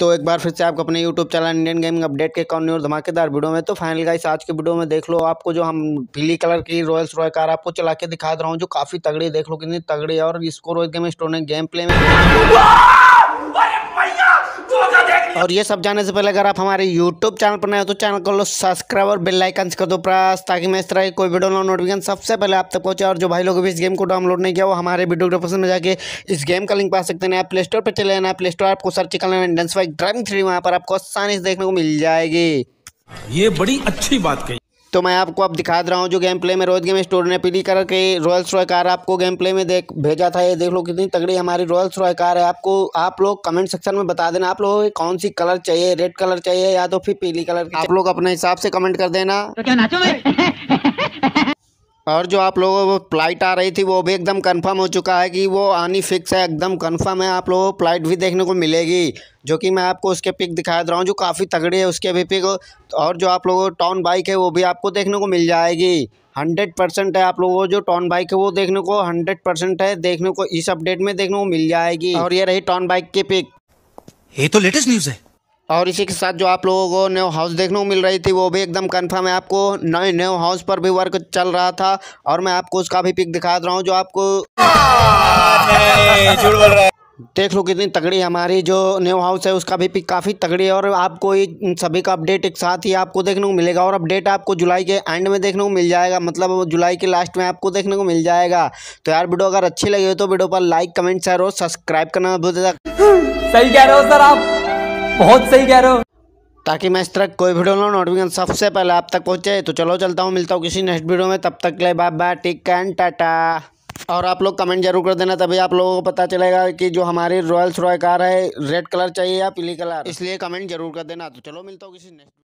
तो एक बार फिर से आपको अपने YouTube channel Indian gaming update के कौन और धमाकेदार वीडियो में तो फाइनल गाइस आज के वीडियो में देख लो आपको जो हम पीली कलर की रॉयल्स रॉय कार आपको चला के दिखा दे रहा हूँ जो काफ़ी तगड़ी देख लो कितनी तगड़ी और इसको रोज गेम स्टोर ने गेम प्ले में और ये सब जानने से पहले अगर आप हमारे यूट्यूब चैनल पर नए हो तो चैनल को लो सब्सक्राइब और बेल आइकन कर दो प्रेस ताकि मैं इस तरह की कोई वीडियो नोटिफिकेशन सबसे पहले आप तक पहुंचे और जो भाई लोगों भी इस गेम को डाउनलोड नहीं किया वो हमारे वीडियो डिस्क्रिप्शन में जाकर इस गेम का लिंक पा सकते हैं आप प्ले स्टोर पर चले जाना प्ले स्टोर आपको सर्च कर लेना डेंस वाइक थ्री वहाँ पर आपको आसानी से देखने को मिल जाएगी ये बड़ी अच्छी बात कही तो मैं आपको अब दिखा दे रहा हूँ जो गेम प्ले में रोज गेम स्टोर ने पीली कलर के रॉयल्स रॉय कार आपको गेम प्ले में देख भेजा था ये देख लो कितनी तगड़ी हमारी रॉयल्स रॉय कार है आपको आप लोग कमेंट सेक्शन में बता देना आप लोगों को कौन सी कलर चाहिए रेड कलर चाहिए या तो फिर पीली कलर आप लोग अपने हिसाब से कमेंट कर देना तो क्या और जो आप लोगों को फ्लाइट आ रही थी वो भी एकदम कंफर्म हो चुका है कि वो आनी फिक्स है एकदम कंफर्म है आप लोगों को फ्लाइट भी देखने को मिलेगी जो कि मैं आपको उसके पिक दिखा दे रहा हूँ जो काफ़ी तगड़ी है उसके भी पिक और जो आप लोगों को टाउन बाइक है वो भी आपको देखने को मिल जाएगी हंड्रेड परसेंट है आप लोगों को जो टॉन बाइक है वो देखने को हंड्रेड परसेंट है देखने को इस अपडेट में देखने को मिल जाएगी और ये रही टॉन बाइक की पिक ये तो लेटेस्ट न्यूज़ है और इसी के साथ जो आप लोगों को न्यू हाउस देखने को मिल रही थी वो भी एकदम कंफर्म है आपको नए न्यू हाउस पर भी वर्क चल रहा था और मैं आपको उसका भी पिक दिखा रहा हूँ जो आपको देख लो कितनी तगड़ी हमारी जो न्यू हाउस है उसका भी पिक काफ़ी तगड़ी है और आपको ये सभी का अपडेट एक साथ ही आपको देखने को मिलेगा और अपडेट आपको जुलाई के एंड में देखने को मिल जाएगा मतलब जुलाई के लास्ट में आपको देखने को मिल जाएगा तो यार वीडियो अगर अच्छी लगी हो तो वीडियो पर लाइक कमेंट शेयर और सब्सक्राइब करना बहुत सही कह रहे हो सर आप बहुत सही कह रहे हो ताकि मैं इस तरह कोई वीडियो ना नोटिफिकेशन सबसे पहले आप तक पहुंचे तो चलो चलता हूँ मिलता हूँ किसी नेक्स्ट वीडियो में तब तक ले बाय बाय टिक एंड टाटा और आप लोग कमेंट जरूर कर देना तभी आप लोगों को पता चलेगा कि जो हमारी रॉयल्स रॉय कार है रेड कलर चाहिए या पीली कलर इसलिए कमेंट जरूर कर देना तो चलो मिलता हूँ किसी नेक्स्ट